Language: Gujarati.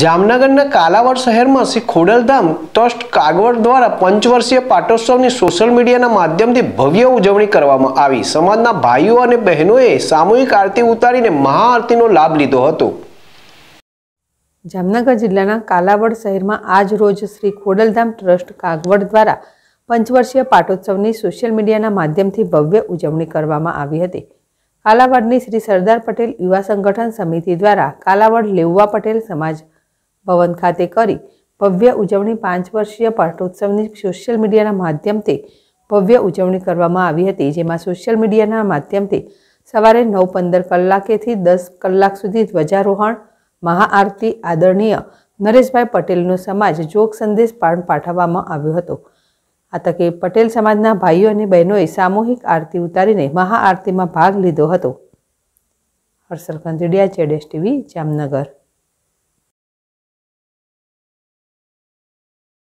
જામનગરના કાલાવડ શહેરમાં શ્રી ખોડલધામ ટ્રસ્ટ કાગવડ દ્વારા પંચવર્ષીય પાટોત્સવની સોશિયલ મીડિયાના માધ્યમથી ભવ્ય ઉજવણી કરવામાં આવી સમાજના ભાઈઓ અને બહેનોએ સામૂહિક આરતી ઉતારીને મહાઆરતીનો લાભ લીધો હતો જામનગર જિલ્લાના કાલાવડ શહેરમાં આજ રોજ શ્રી ખોડલધામ ટ્રસ્ટ કાગવડ દ્વારા પંચવર્ષીય પાટોત્સવની સોશિયલ મીડિયાના માધ્યમથી ભવ્ય ઉજવણી કરવામાં આવી હતી કાલાવડની શ્રી સરદાર પટેલ યુવા સંગઠન સમિતિ દ્વારા કાલાવડ લેવવા પટેલ સમાજ ભવન ખાતે કરી ભવ્ય ઉજવણી પાંચ વર્ષીય પાટોત્સવની સોશિયલ મીડિયાના માધ્યમથી ભવ્ય ઉજવણી કરવામાં આવી હતી જેમાં સોશિયલ મીડિયાના માધ્યમથી સવારે નવ પંદર કલાકેથી દસ કલાક સુધી ધ્વજારોહણ મહાઆરતી આદરણીય નરેશભાઈ પટેલનો સમાજ જોગ સંદેશ પણ પાઠવવામાં આવ્યો હતો આ તકે પટેલ સમાજના ભાઈઓ અને બહેનોએ સામૂહિક આરતી ઉતારીને મહાઆરતીમાં ભાગ લીધો હતો હર્ષલ કંજડિયા જેડેશ ટીવી જામનગર